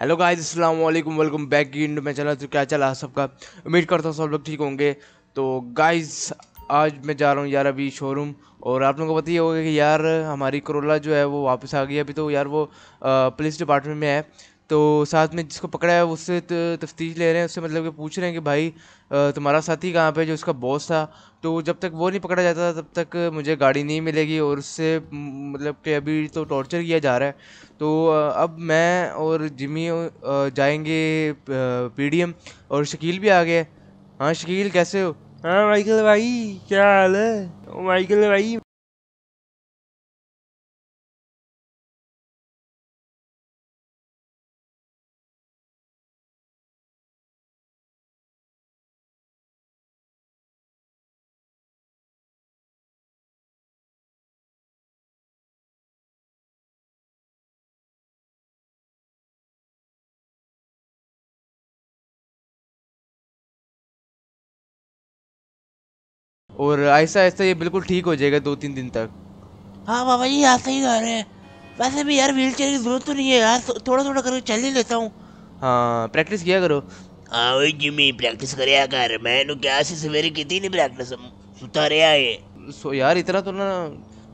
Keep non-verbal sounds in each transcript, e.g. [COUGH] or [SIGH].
Hello guys अस्सलाम वालेकुम welcome back end में चला तो क्या चला सबका उम्मीद करता हूँ सब लोग ठीक होंगे तो गाइस आज मैं जा रहा हूँ यार अभी शोरूम और आप लोगों को पता ही होगा कि यार हमारी करोला जो है वो वापस आ गई अभी तो यार वो पुलिस डिपार्टमेंट में है तो साथ में जिसको पकड़ा है उससे तफ्तीश ले रहे हैं उससे मतलब कि पूछ रहे हैं कि भाई तुम्हारा साथी कहाँ पे जो उसका बॉस था तो जब तक वो नहीं पकड़ा जाता तब तक मुझे गाड़ी नहीं मिलेगी और उससे मतलब कि अभी तो टॉर्चर किया जा रहा है तो अब मैं और जिमी जाएंगे पी और शकील भी आ गए हाँ शकील कैसे हो हाँ माइकल भाई क्या हाल है माइकल भाई और ऐसा ऐसा ये बिल्कुल ठीक हो जाएगा दो तीन दिन तक हाँ बाबा जी आप सही जा रहे हैं वैसे भी यार व्हील चेयर की जरूरत तो नहीं है यार तो थोड़ा थोड़ा करके चल ही लेता हूँ हाँ प्रैक्टिस किया करो हाँ वही जिमी प्रैक्टिस कराया कर मैंने क्या से सवेरे की थी नहीं प्रैक्टिस सुता रहा है सो यार इतना तो ना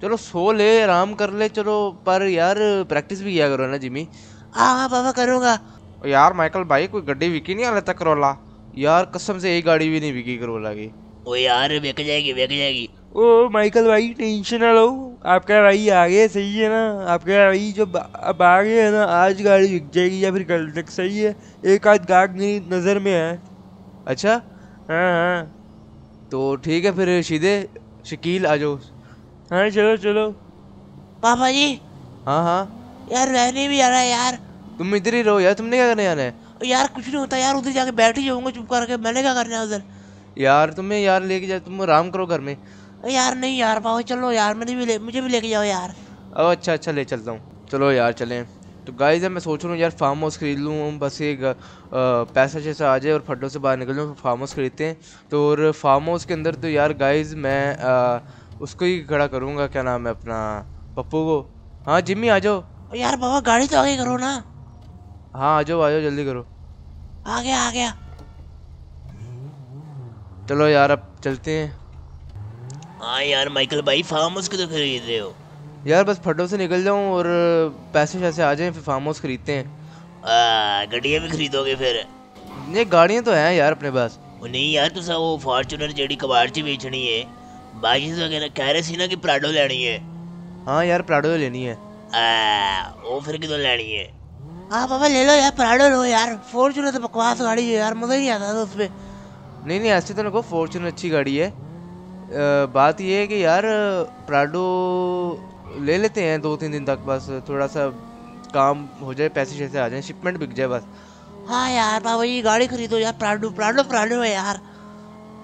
चलो सो ले आराम कर ले चलो पर यार प्रैक्टिस भी किया करो ना जिमी हाँ हाँ बाबा करूँगा यार माइकल भाई कोई गड्डी विकी नहीं हाल तक करोला यार कसम से एक गाड़ी भी नहीं विकी करोला की ओ यार बेक जाएगी बेक जाएगी ओ माइकल भाई टेंशन ना लो आपका भाई आ गया सही है ना आपका भाई जब अब आ गया है ना आज गाड़ी बिक जाएगी या फिर कल तक सही है एक आध गाग मेरी नज़र में है अच्छा हाँ हाँ तो ठीक है फिर सीधे शकील आ जाओ हाँ चलो चलो पापा जी हाँ हाँ यार रहने भी आ रहा है यार तुम इधर ही रहो यार तुमने क्या करने जाना है यार कुछ नहीं होता यार उधर जाके बैठ ही जाऊंगा चुप करके मैंने क्या करना है उधर यार तुम्हें यार लेके जाओ तुम आराम करो घर में यार नहीं यार पाओ चलो यार मेरे भी ले मुझे भी लेके जाओ यार अब अच्छा अच्छा ले चलता हूँ चलो यार चलें तो गाइज मैं सोच रहा हूँ यार फार्म हाउस खरीद लूँ बस एक पैसा जैसा आ जाए और फटों से बाहर निकल लूँ फार्म हाउस खरीदते हैं तो और फार्म हाउस के अंदर तो यार गाइज मैं आ, उसको ही खड़ा करूँगा क्या नाम है अपना पप्पू को हाँ जिम्मी आ जाओ यार बाबा गाड़ी तो आगे करो ना हाँ आ जाओ आ जाओ जल्दी करो आ गया आ गया चलो यार अब चलते हैं हाँ यार माइकल भाई फार्म हाउस क्यों तो खरीद रहे हो यार बस फटो से निकल जाऊँ और पैसे शैसे आ जाए फिर फार्म हाउस खरीदते हैं गड्डिया भी खरीदोगे फिर नहीं गाड़ियाँ तो हैं यार अपने पास नहीं यार तुसा वो फॉर्चुनर जेडी कबाड़ ची बेचनी है बाकी तो कह रहे थे ना कि प्राडो लेनी है हाँ यार प्राडो लेनी है आ, वो फिर कितों लेनी है हाँ बाबा ले लो यार प्राडो लो यार फॉर्चुनर तो बकवास गाड़ी है यार मज़ा ही आता था उसमें नहीं नहीं ऐसे तो मेरे को फॉर्चून अच्छी गाड़ी है आ, बात ये है कि यार प्राडो ले लेते हैं दो तीन दिन तक बस थोड़ा सा काम हो जाए पैसे शैसे आ जाए शिपमेंट बिक जाए बस हाँ यार बाबा ये गाड़ी खरीदो यार प्राडो प्राडो प्राडो है यार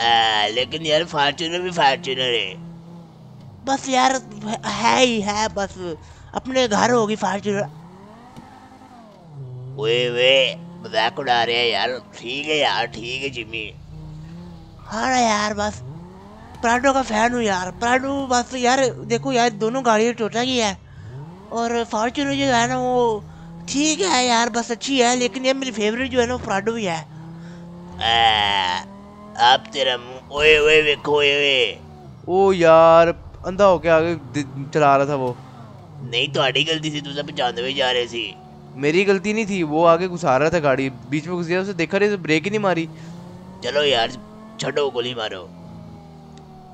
आ, लेकिन यार फॉर्चूनर भी फॉर्चूनर है बस यार है ही है बस अपने घर होगी फॉर्चूनर वे वे मजाक उड़ा रहे हैं यार ठीक है यार ठीक है जिमी हाँ ना यार बस प्राडो का फ़ैन हूँ यार प्राडो बस यार देखो यार दोनों गाड़ियाँ टोटा की है और फॉर्चुनर जो है ना वो ठीक है यार बस अच्छी है लेकिन ये मेरी फेवरेट जो है ना वो प्राडो ही है आप तेरा ओए ओए देखो ओए ओए ओ यार अंधा हो आगे चला रहा था वो नहीं तो आड़ी गलती से तुझे हुए जा रहे थे मेरी गलती नहीं थी वो आगे घुसा रहा था गाड़ी बीच में घुस गया उसे देखा नहीं तो ब्रेक ही नहीं मारी चलो यार चढ़ो गोली मारो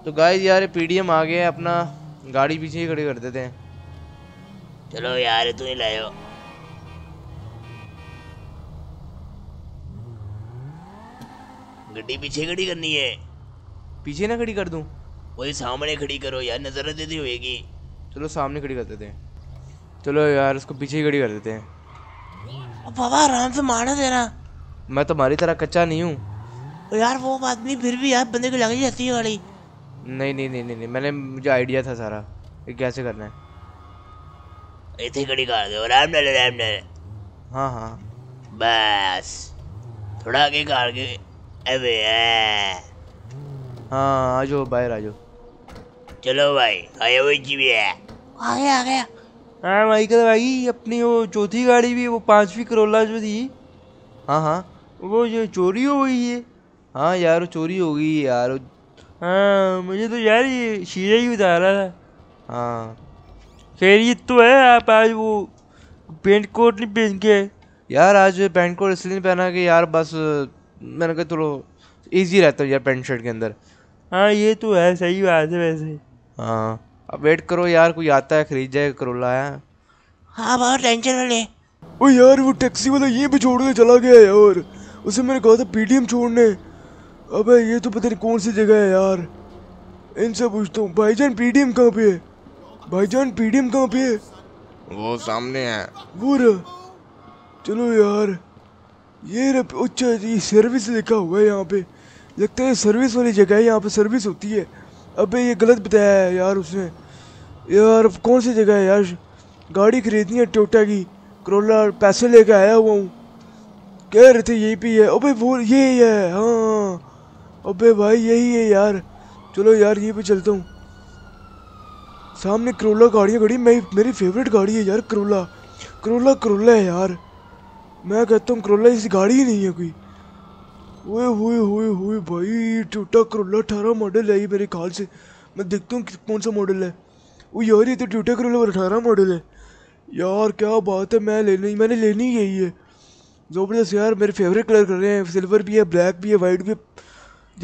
तो गाय यार पीडीएम आ गए अपना गाड़ी पीछे ही खड़ी कर देते हैं चलो यार तू ही लाओ गड्डी पीछे खड़ी करनी है पीछे ना खड़ी कर दूं वही सामने खड़ी करो यार नजर दे दी होगी चलो सामने खड़ी कर देते हैं चलो यार उसको पीछे ही खड़ी कर देते हैं बाबा आराम से मारना देना मैं तुम्हारी तो तरह कच्चा नहीं हूँ यार वो बात नहीं फिर भी यार बंदे को लग जाती है गाड़ी नहीं नहीं नहीं नहीं मैंने मुझे आइडिया था सारा कैसे करना है इतनी गड़ी कर दो राम ना राम ना हाँ हाँ बस थोड़ा आगे कार के अबे हाँ आ जाओ बाहर आ जाओ चलो भाई आया वही जी भी है आ गया आ गया हाँ भाई कल भाई अपनी वो चौथी गाड़ी भी वो पांचवी करोला जो थी हाँ हाँ वो जो चोरी हो गई है हाँ यार चोरी हो गई यार हाँ मुझे तो यार ये शीशा ही बता रहा था हाँ फिर ये तो है आप आज वो पेंट कोट नहीं पहन के यार आज पेंट कोट इसलिए नहीं पहना कि यार बस मैंने कहा थोड़ा ईजी रहता है यार पेंट शर्ट के अंदर हाँ ये तो है सही बात है वैसे हाँ अब वेट करो यार कोई आता है खरीद जाए करोला है हाँ बहुत टेंशन वाले ओ यार वो टैक्सी वाला ये भी छोड़ के चला गया यार उसे मैंने कहा था पीटीएम छोड़ने अबे ये तो पता नहीं कौन सी जगह है यार इनसे पूछता हूँ भाईजान पीडीएम कहाँ पे है भाईजान पीडीएम कहाँ पे है वो सामने है वो रहा चलो यार ये अच्छा ये सर्विस लिखा हुआ है यहाँ पे लगता है सर्विस वाली जगह है यहाँ पे सर्विस होती है अबे ये गलत बताया है यार उसने यार कौन सी जगह है यार गाड़ी खरीदनी है टोटा की करोला पैसे लेके आया हुआ हूँ कह रहे थे यही पे है अबे वो ये है हाँ अबे भाई यही है यार चलो यार ये पे चलता हूँ सामने करोला गाड़ियाँ खड़ी मेरी मेरी फेवरेट गाड़ी है यार करोला करोला करोला है यार मैं कहता हूँ करोला इस गाड़ी ही नहीं है कोई ओए हुए हुए हुए भाई ट्यूटा करोला अठारह मॉडल है ये मेरे ख्याल से मैं देखता हूँ कौन सा मॉडल है वो यार ये तो ट्यूटा करोला अठारह मॉडल है यार क्या बात है मैं लेनी मैंने लेनी यही है ज़बरदस्त यार मेरे फेवरेट कलर कर रहे हैं सिल्वर भी है ब्लैक भी है वाइट भी है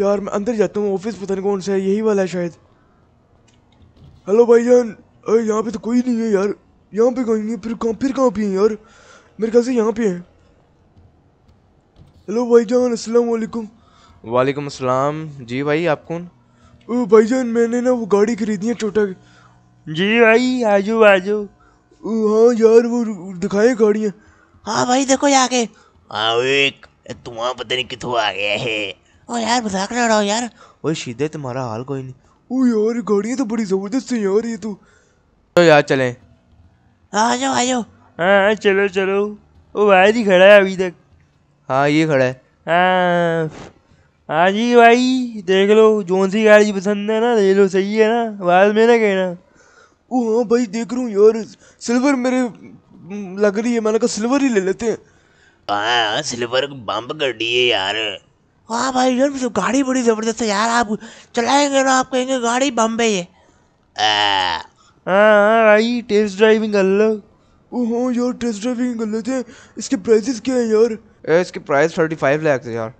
यार मैं अंदर जाता हूँ ऑफिस पता नहीं कौन सा है यही वाला है शायद हेलो भाई जान अरे यहाँ पे तो कोई नहीं है यार यहाँ पे कोई नहीं फिर कहाँ फिर कहाँ पे है यार मेरे ख्याल से यहाँ पे है हेलो भाई जान असलकुम वालेकुम वालेकुम अस्सलाम जी भाई आप कौन ओ भाई जान मैंने ना वो गाड़ी खरीदी है छोटा जी भाई आजो आजो हाँ यार वो दिखाए गाड़ियाँ हाँ भाई देखो आगे हाँ एक तुम पता नहीं कितों आ गया है और यार मजाक ना उड़ाओ यार ओए सीधे तुम्हारा हाल कोई नहीं ओ यार गाड़ियाँ तो बड़ी ज़बरदस्त है यार ये तो तो यार चलें आ जाओ आ जाओ हाँ, हाँ चलो चलो वो भाई जी खड़ा है अभी तक हाँ ये खड़ा है हाँ हाँ जी भाई देख लो जोन सी गाड़ी पसंद है ना ले लो सही है ना बाद में ना कहना ओ हाँ भाई देख रहा हूँ यार सिल्वर मेरे लग रही है मैंने कहा सिल्वर ही ले लेते हैं हाँ सिल्वर बम्प कर दिए यार वाह हाँ भाई जान तो गाड़ी बड़ी ज़बरदस्त है यार आप चलाएंगे ना आप कहेंगे गाड़ी बम्बे है हाँ, हाँ भाई टेस्ट ड्राइविंग अलग ओह यार टेस्ट ड्राइविंग गलत है इसके प्राइसेस क्या है यार ए, इसके प्राइस थर्टी फाइव लैक्स है यार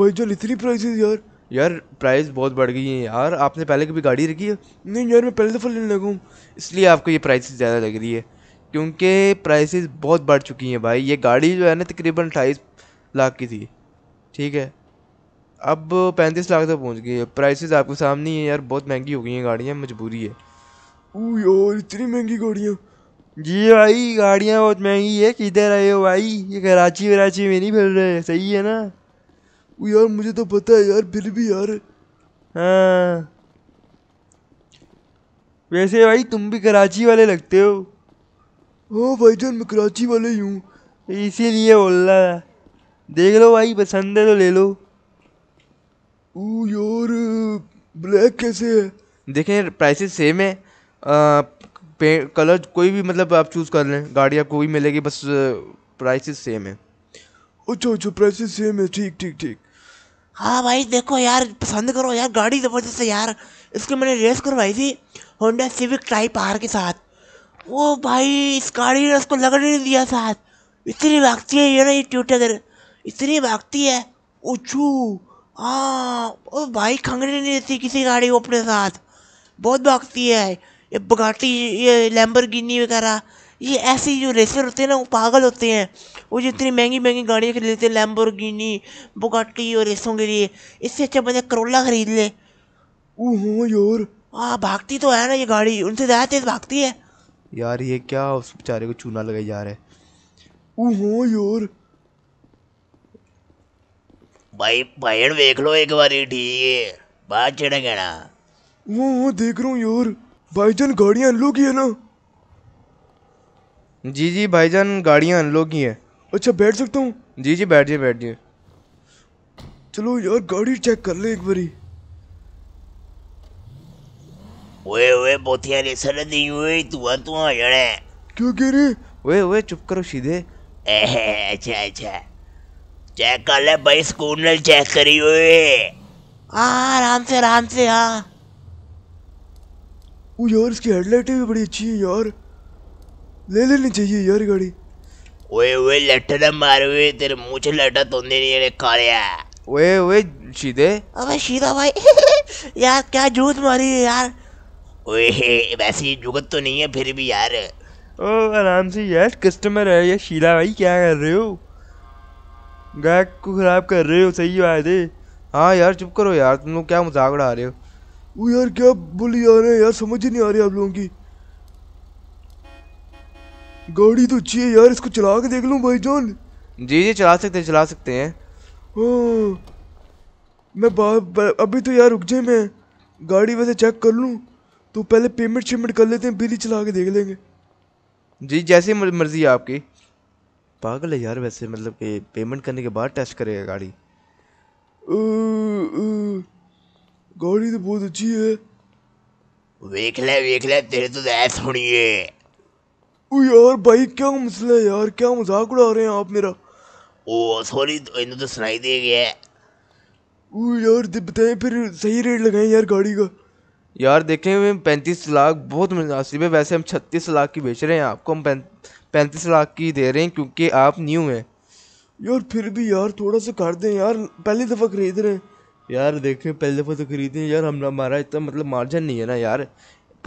भाई जान इतनी प्राइसेस यार यार प्राइस बहुत बढ़ गई है यार आपने पहले कभी गाड़ी रखी है नहीं यार मैं पहले दफ़ा तो लेने लगा हूँ इसलिए आपको ये प्राइस ज़्यादा लग रही है क्योंकि प्राइसेस बहुत बढ़ चुकी हैं भाई ये गाड़ी जो है ना तकरीबन अट्ठाईस लाख की थी ठीक है अब पैंतीस लाख तक पहुंच गई है प्राइसेस आपके सामने ही है यार बहुत महंगी हो गई हैं गाड़ियाँ मजबूरी है ओ यार इतनी महंगी गाड़ियाँ जी भाई गाड़ियाँ बहुत महंगी है किधर आए हो भाई ये कराची वराची में नहीं मिल रहे सही है ना वो यार मुझे तो पता है यार फिर भी यार हाँ वैसे भाई तुम भी कराची वाले लगते हो ओ हाँ भाई जान मैं कराची वाले ही हूँ इसीलिए बोल रहा था देख लो भाई पसंद है तो ले लो यार ब्लैक कैसे है देखें प्राइसेस सेम है कलर कोई भी मतलब आप चूज़ कर लें गाड़ी आपको वही मिलेगी बस प्राइसेस सेम है अच्छा अच्छा प्राइसेस सेम है ठीक ठीक ठीक हाँ भाई देखो यार पसंद करो यार गाड़ी ज़बरदस्त है यार इसके मैंने रेस करवाई थी होंडा सिविक टाइप आर के साथ वो भाई इस गाड़ी ने उसको लगने नहीं दिया साथ इतनी भागती है ये ना ये ट्यूटर इतनी भागती है उछू हाँ भाई खंगने नहीं देती किसी गाड़ी को अपने साथ बहुत भागती है ये बगाटी ये गिनी वगैरह ये ऐसी जो रेसर होते हैं ना वो पागल होते हैं वो जो इतनी महंगी महंगी गाड़ियाँ खरीद लेते हैं गिनी बुगाटी और रेसों के लिए इससे अच्छा बंदा करोला खरीद ले ओहो यार हाँ भागती तो है ना ये गाड़ी उनसे ज़्यादा तेज़ भागती है यार ये क्या उस बेचारे को चूना लगाई जा रहा है ओहो यार भाई भाई देख लो एक बार ठीक है बात चढ़ा ना वो वो देख रहा हूँ यार भाईजान गाड़ियाँ अनलॉक ही है ना जी जी भाईजान गाड़ियाँ अनलॉक ही है अच्छा बैठ सकता हूँ जी जी बैठ जाइए बैठ जाइए चलो यार गाड़ी चेक कर ले एक बारी ओए ओए बोतिया ने सर दी ओए तू तू आ जड़े क्यों कह रहे ओए ओए चुप करो सीधे अच्छा अच्छा चेक कर ले भाई स्कूनर चेक करी हुई हाँ, हाँ, आराम से आराम से हाँ वो यार इसकी हेडलाइटें भी बड़ी अच्छी है यार ले लेनी चाहिए यार गाड़ी ओए ओए लट्ठा मार हुए तेरे मुंह से लट्ठा तो नहीं है कालिया ओए ओए सीधे अबे सीधा भाई [LAUGHS] यार क्या जूत मारी है यार ओए वैसे जुगत तो नहीं है फिर भी यार ओ आराम से यार कस्टमर है ये शीला भाई क्या कर रहे हो गायक को ख़राब कर रहे हो सही बात है हाँ यार चुप करो यार तुम लोग क्या मजाक उड़ा रहे हो वो यार क्या बोली जा रहे हैं यार समझ ही नहीं आ रही आप लोगों की गाड़ी तो अच्छी है यार इसको चला के देख लूँ भाई जान जी जी चला सकते हैं चला सकते हैं हाँ मैं बा, अभी तो यार रुक जाए मैं गाड़ी वैसे चेक कर लूँ तो पहले पेमेंट शेमेंट कर लेते हैं बिल ही चला के देख लेंगे जी जैसी मर्जी आपकी पागल है यार वैसे मतलब कि पेमेंट करने के बाद टेस्ट करेगा गाड़ी गाड़ी तो बहुत अच्छी है वेख ले वेख ले तेरे तो ऐस होनी है ओ यार भाई क्या मसला है यार क्या मजाक उड़ा रहे हैं आप मेरा ओ सॉरी तो इन्हें तो सुनाई दे गया है ओ यार बताएं फिर सही रेट लगाएं यार गाड़ी का यार देखें पैंतीस लाख बहुत मुनासिब है वैसे हम छत्तीस लाख की बेच रहे हैं आपको हम पैंतीस लाख की दे रहे हैं क्योंकि आप न्यू हैं यार फिर भी यार थोड़ा सा कर दें यार पहली दफ़ा खरीद रहे हैं यार देखें पहली दफ़ा तो खरीदें यार हम हमारा इतना मतलब मार्जिन नहीं है ना यार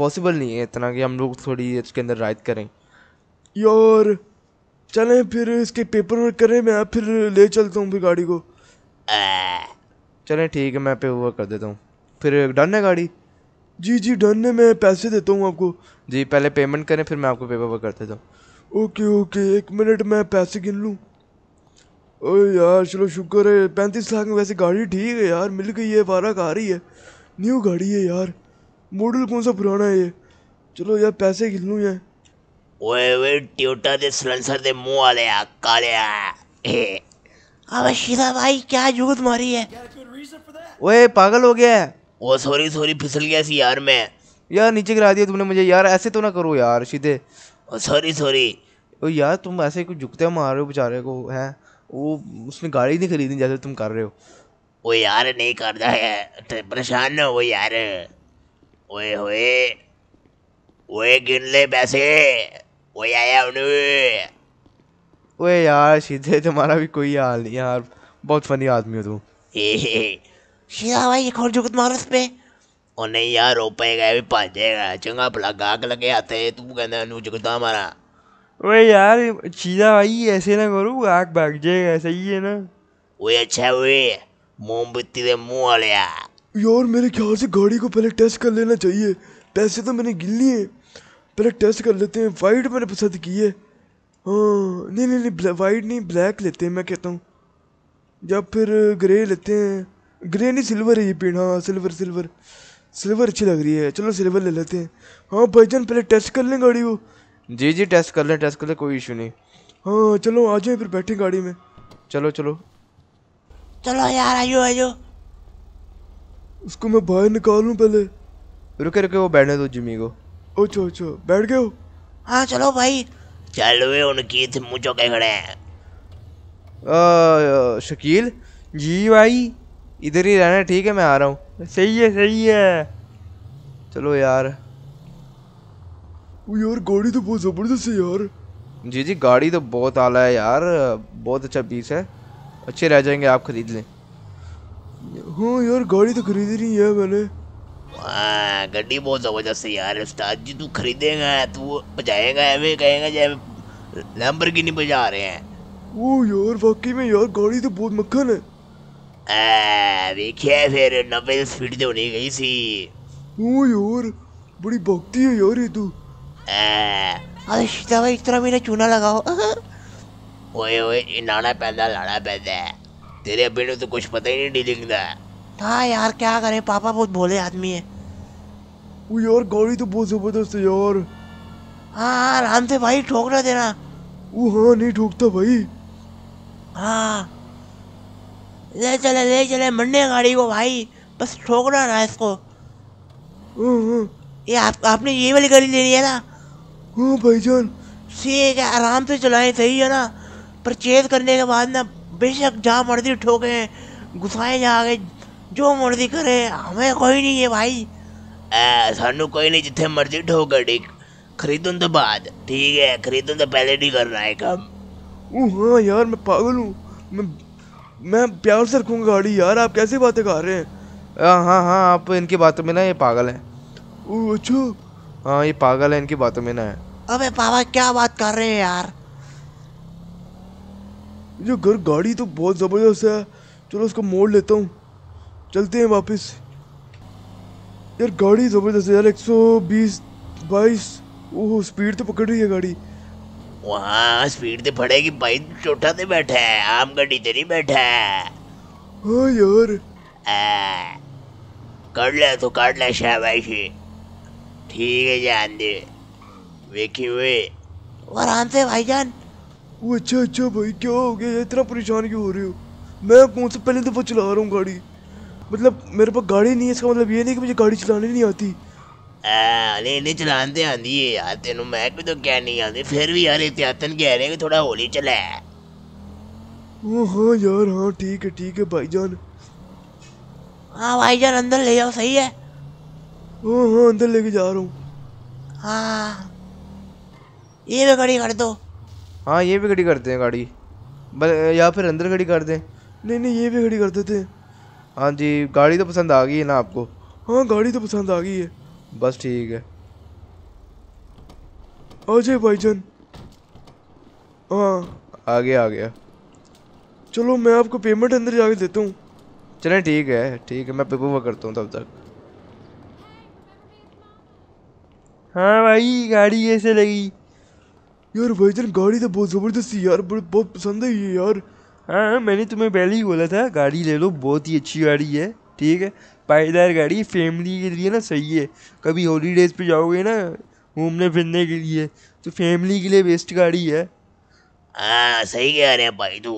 पॉसिबल नहीं है इतना कि हम लोग थोड़ी इसके अंदर रायत करें यार चलें फिर इसके पेपर वर्क करें मैं फिर ले चलता हूँ फिर गाड़ी को चलें ठीक है मैं पे वर्क कर देता हूँ फिर डन है गाड़ी जी जी डन है मैं पैसे देता हूँ आपको जी पहले पेमेंट करें फिर मैं आपको पेपर वर्क कर देता हूँ ओके ओके एक मिनट मैं पैसे गिन लूँ ओ यार चलो शुक्र है पैंतीस लाख में वैसे गाड़ी ठीक है यार मिल गई है बारह का आ रही है न्यू गाड़ी है यार मॉडल कौन सा पुराना है ये चलो यार पैसे गिन लूँ यार ओए ओए दे दे मुंह वाले काले अब भाई क्या जूत मारी है ओए पागल हो गया है ओ सॉरी सॉरी फिसल गया सी यार मैं यार नीचे गिरा दिया तुमने मुझे यार ऐसे तो ना करो यार सीधे सॉरी oh, सॉरी ओ यार तुम ऐसे कुछ झुकते मार रहे हो बेचारे को है वो उसने गाड़ी नहीं खरीदी जैसे तुम कर रहे हो ओ यार नहीं कर रहा है तो परेशान ना हो यार ओए होए ओए गिन ले पैसे ओए आया उन्हें ओए यार सीधे तुम्हारा भी कोई हाल नहीं यार बहुत फनी आदमी हो तुम सीधा [LAUGHS] भाई एक और जुगत मारो उस पर ਉਹ यार ਯਾਰ ਉਹ ਪਏਗਾ ਵੀ ਭਾਜੇਗਾ ਚੰਗਾ ਭਲਾ ਗਾਹਕ ਲਗੇ ਹੱਥ ਏ, ਤੂੰ मारा वो यार चीजा भाई ऐसे ना करो आग भाग जाएगा सही है ना वो अच्छा वे मोमबत्ती के मुंह वाले यार मेरे ख्याल से गाड़ी को पहले टेस्ट कर लेना चाहिए पैसे तो मैंने गिन लिए पहले टेस्ट कर लेते हैं वाइट मैंने पसंद की है हाँ नहीं नहीं नहीं वाइट नहीं ब्लैक लेते हैं मैं कहता हूँ या फिर ग्रे लेते हैं ग्रे नहीं सिल्वर है ये पेड़ हाँ सिल्वर सिल्वर सिल्वर अच्छी लग रही है चलो सिल्वर ले लेते हैं हाँ भाई जान पहले टेस्ट कर लें गाड़ी को जी जी टेस्ट कर लें टेस्ट कर लें कोई इशू नहीं हाँ चलो आ जाए फिर बैठे गाड़ी में चलो चलो चलो यार आयो आयो उसको मैं बाहर निकालूं पहले रुके रुके वो बैठने दो जिमी को अच्छा अच्छा बैठ गए हो हाँ चलो भाई चलो उनकी मुझो के खड़े हैं शकील जी भाई इधर ही रहना ठीक है मैं आ रहा हूँ सही है सही है चलो यार वो यार गाड़ी तो बहुत ज़बरदस्त है यार जी जी गाड़ी तो बहुत आला है यार बहुत अच्छा पीस है अच्छे रह जाएंगे आप खरीद लें हाँ यार गाड़ी तो खरीद रही है मैंने गड्डी बहुत ज़बरदस्त है यार उस्ताद जी तू खरीदेगा तू बजाएगा हमें कहेगा जब नंबर की नहीं बजा रहे हैं वो यार वाकई में यार गाड़ी तो बहुत मक्खन है देखिए फिर नब्बे स्पीड तो नहीं गई सी यार बड़ी भक्ति है यार ये तू तो। अरे सीधा भाई इतना मेरा चूना लगाओ ओए ओए नाना पैदा लाड़ा पैदा तेरे अबे तो कुछ पता ही नहीं डीलिंग का हाँ यार क्या करें पापा बहुत भोले आदमी है वो यार गाड़ी तो बहुत जबरदस्त है यार हाँ आराम हाँ, से भाई ठोक ना देना वो हाँ नहीं ठोकता भाई हाँ ले चले ले चले मरने गाड़ी को भाई बस ठोकना ना इसको हम्म, हम्म। ये आप, आपने ये वाली गाड़ी ले लिया ना हाँ भाईजान सी है आराम से चलाएं सही है ना पर चेज करने के बाद ना बेशक जहाँ मर्जी ठोके घुसाए जा गए जो मर्जी करे हमें कोई नहीं है भाई सानू कोई नहीं जिथे मर्जी ਮਰਜ਼ੀ गाड़ी ਡੀ तो बाद ठीक है ਹੈ तो पहले नहीं ਨਹੀਂ ਕਰਨਾ ਹੈ ਕੰਮ ਉਹ ਹਾਂ ਯਾਰ ਮੈਂ ਪਾਗਲ ਹੂੰ मैं प्यार से रखूँगा गाड़ी यार आप कैसी बातें कर रहे हैं आ, हाँ हाँ आप इनकी बातों में ना ये पागल हैं अच्छा हाँ ये पागल है इनकी बातों में ना है अबे पापा क्या बात कर रहे हैं यार जो घर गाड़ी तो बहुत ज़बरदस्त है चलो उसको मोड़ लेता हूँ चलते हैं वापस यार गाड़ी ज़बरदस्त है यार एक सौ बीस बाईस ओह स्पीड तो पकड़ रही है गाड़ी वहाँ स्पीड से फड़े की भाई चोटा से बैठा है आम गड्डी टीचर नहीं बैठा है हाँ यार आ, कर ले तो कर ले शाबाशी ठीक है जान दे वेखी हुए आराम से भाई जान वो अच्छा अच्छा भाई क्या हो गया इतना परेशान क्यों हो रहे हो मैं कौन से पहले दफ़ा तो चला रहा हूँ गाड़ी मतलब मेरे पास गाड़ी नहीं है इसका मतलब ये नहीं कि मुझे गाड़ी चलानी नहीं आती ਹਲੇ ਨਹੀਂ ਚਲਾਉਂਦੇ ਆਂਦੀ ਏ ਯਾਰ ਤੈਨੂੰ ਮੈਂ ਕਿਦੋਂ ਕਹਿ ਨਹੀਂ ਆਂਦੀ ਫਿਰ ਵੀ ਯਾਰ ਇਤਿਆਤਨ ਕਹਿ ਰਹੇ ਕਿ ਥੋੜਾ ਹੌਲੀ हाँ यार हाँ ठीक है ठीक है भाईजान हाँ भाईजान अंदर ले जाओ सही है हाँ, हाँ अंदर लेके जा रहा हूँ हाँ ये भी खड़ी कर दो हाँ ये भी खड़ी करते हैं गाड़ी या फिर अंदर खड़ी कर दें नहीं नहीं ये भी खड़ी कर देते हैं हाँ जी गाड़ी तो पसंद आ गई है ना आपको हाँ गाड़ी तो पसंद आ गई है बस ठीक है अजय भाईजन हाँ आ गया आ गया चलो मैं आपको पेमेंट अंदर जाके देता हूँ चलें ठीक है ठीक है मैं पेपर वर्क करता हूँ तब तक हाँ भाई गाड़ी कैसे लगी यार भाईजान गाड़ी तो बहुत ज़बरदस्त थी यार बहुत पसंद है ये यार हाँ मैंने तुम्हें पहले ही बोला था गाड़ी ले लो बहुत ही अच्छी गाड़ी है ठीक है पायदार गाड़ी फैमिली के लिए ना सही है कभी हॉलीडेज़ पे जाओगे ना घूमने फिरने के लिए तो फैमिली के लिए बेस्ट गाड़ी है आ, सही कह रहे हैं भाई तू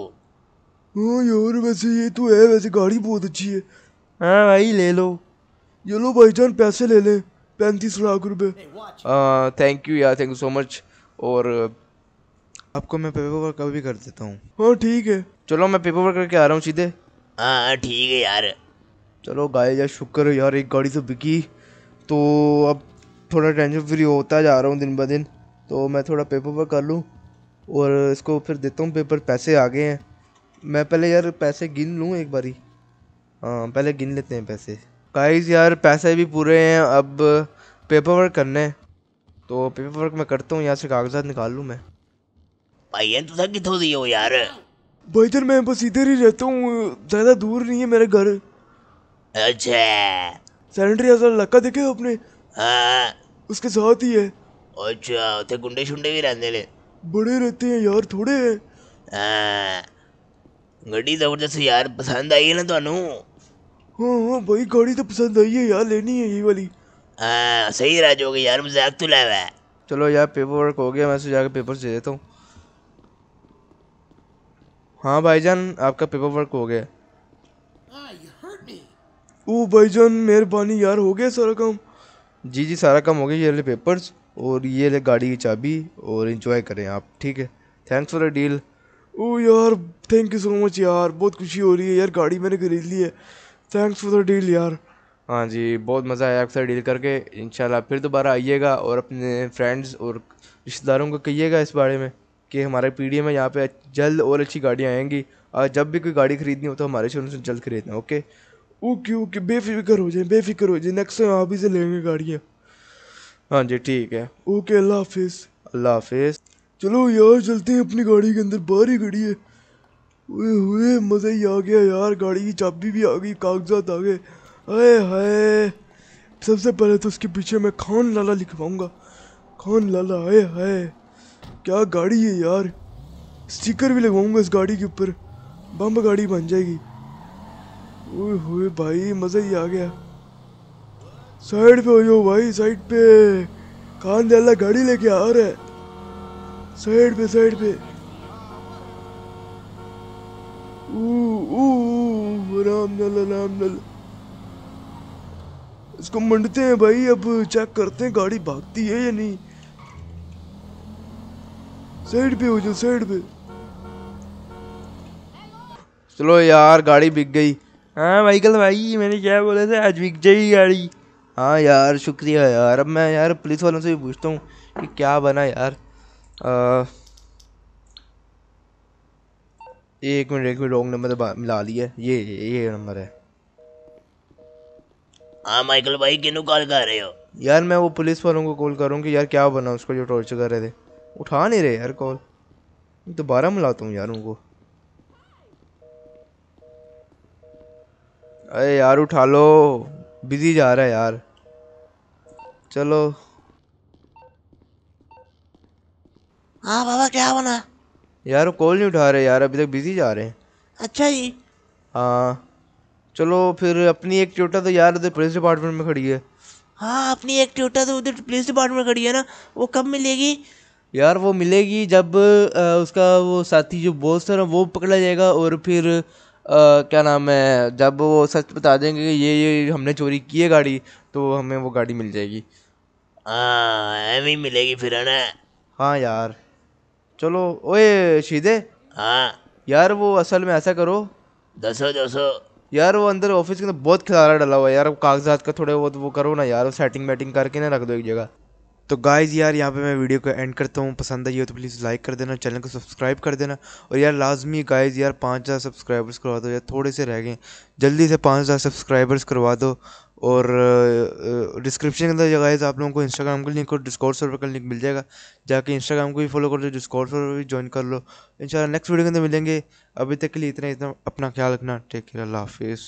हाँ यार वैसे ये तो है वैसे गाड़ी बहुत अच्छी है हाँ भाई ले लो ये लो भाई जान पैसे ले लें पैंतीस लाख रुपये थैंक यू यार थैंक यू सो मच और आपको मैं पेपर वर्क कभी कर देता हूँ हाँ ठीक है चलो मैं पेपर वर्क करके आ रहा हूँ सीधे हाँ, हाँ ठीक है यार चलो गाय यार शुक्र यार एक गाड़ी तो बिकी तो अब थोड़ा टेंशन फ्री होता जा रहा हूँ दिन ब दिन तो मैं थोड़ा पेपर पर कर लूँ और इसको फिर देता हूँ पेपर पैसे आ गए हैं मैं पहले यार पैसे गिन लूँ एक बारी हाँ पहले गिन लेते हैं पैसे गाइस यार पैसे भी पूरे हैं अब पेपर वर्क करना है तो पेपर वर्क मैं करता हूँ यहाँ से कागजात निकाल लूँ मैं भाई तुझे तो कितों दी हो यार भाई सर मैं बस इधर ही रहता हूँ ज़्यादा दूर नहीं है मेरा घर अच्छा सैनिटरी हजार लक्का देखे अपने हाँ उसके साथ ही है अच्छा उसे गुंडे शुंडे भी रहने ले बड़े रहते हैं यार थोड़े हैं हाँ गाड़ी जबरदस्त यार पसंद आई है ना थानू हाँ हाँ भाई गाड़ी तो पसंद आई है यार लेनी है ये वाली हाँ सही राज हो गई यार मजाक तो लाया है चलो यार पेपर वर्क हो गया मैं से जाकर पेपर दे देता हूँ हाँ भाईजान आपका पेपर वर्क हो गया हाँ, ओ भाईजान मेहरबानी यार हो गया सारा काम जी जी सारा काम हो गया ये ले पेपर्स और ये ले गाड़ी की चाबी और इन्जॉय करें आप ठीक है थैंक्स फॉर द डील ओ यार थैंक यू सो मच यार बहुत खुशी हो रही है यार गाड़ी मैंने खरीद ली है थैंक्स फॉर द डील यार हाँ जी बहुत मज़ा आया आपके साथ डील करके इंशाल्लाह फिर दोबारा आइएगा और अपने फ्रेंड्स और रिश्तेदारों को कहिएगा इस बारे में कि हमारे डी में यहाँ पे जल्द और अच्छी गाड़ियाँ आएंगी और जब भी कोई गाड़ी खरीदनी हो तो हमारे शोरूम से जल्द खरीदना ओके ओके ओके बेफिक्र हो जाए बेफिक्र हो जाए नेक्स्ट टाइम आप ही से लेंगे गाड़ियाँ हाँ जी ठीक है ओके अल्लाह हाफिज़ अल्लाह हाफिज़ चलो यार चलते हैं अपनी गाड़ी के अंदर बाहर ही खड़ी है ओए हुए मज़ा ही आ गया यार गाड़ी की चाबी भी आ गई कागजात आ गए अरे हाय सबसे पहले तो उसके पीछे मैं खान लाला लिखवाऊंगा खान लाला अरे हाय क्या गाड़ी है यार स्टिकर भी लगवाऊंगा इस गाड़ी के ऊपर बम गाड़ी बन जाएगी ओए भाई मज़ा ही आ गया साइड पे हो जाओ भाई साइड पे कान डाला गाड़ी लेके आ रहा है साइड पे साइड पे राम नल राम नल इसको मंडते हैं भाई अब चेक करते हैं गाड़ी भागती है या नहीं साइड पे हो जाओ साइड पे चलो यार गाड़ी बिक गई हाँ माइकल भाई मैंने क्या बोला था आज बिक जाएगी गाड़ी हाँ यार शुक्रिया यार अब मैं यार पुलिस वालों से भी पूछता हूँ कि क्या बना यार आ, एक मिनट एक मिनट रॉन्ग नंबर मिला लिया ये ये नंबर है हाँ माइकल भाई किनू कॉल कर रहे हो यार मैं वो पुलिस वालों को कॉल करूँ कि यार क्या बना उसको जो टॉर्चर कर रहे थे उठा नहीं रहे यार कॉल दोबारा मिलाता हूँ यार उनको अरे यार उठा लो बिजी जा रहा है यार चलो हाँ बाबा क्या बना यार वो कॉल नहीं उठा रहे यार अभी तक बिजी जा रहे हैं अच्छा जी हाँ चलो फिर अपनी एक ट्यूटर तो यार उधर पुलिस डिपार्टमेंट में खड़ी है हाँ अपनी एक ट्यूटर तो उधर पुलिस डिपार्टमेंट में खड़ी है ना वो कब मिलेगी यार वो मिलेगी जब आ, उसका वो साथी जो बॉस था ना वो पकड़ा जाएगा और फिर क्या नाम है जब वो सच बता देंगे कि ये ये हमने चोरी की है गाड़ी तो हमें वो गाड़ी मिल जाएगी हाँ ऐवी मिलेगी फिर है ना हाँ यार चलो ओए शीदे हाँ यार वो असल में ऐसा करो दसो दसो यार वो अंदर ऑफिस के अंदर बहुत खिलाड़ा डला हुआ है यार कागजात का थोड़े वो वो करो ना यार सेटिंग वेटिंग करके ना रख दो एक जगह तो गाइज यार यहाँ पे मैं वीडियो को एंड करता हूँ पसंद आई हो तो प्लीज़ लाइक कर देना चैनल को सब्सक्राइब कर देना और यार लाजमी गाइज यार पाँच हज़ार सब्सक्राइबर्स करवा दो यार थोड़े से रह गए जल्दी से पाँच हज़ार सब्सक्राइबर्स करवा दो और डिस्क्रिप्शन के अंदर गाइज आप लोगों को इंस्टाग्राम का लिंक और डिस्कॉर्ड सर्वर का लिंक मिल जाएगा जाके इंस्टाग्राम को भी फॉलो कर दो डिस्कॉर्ड सर्वर भी ज्वाइन कर लो इंशाल्लाह नेक्स्ट वीडियो के अंदर मिलेंगे अभी तक के लिए इतना इतना अपना ख्याल रखना टेक केयर अल्लाह हाफिज़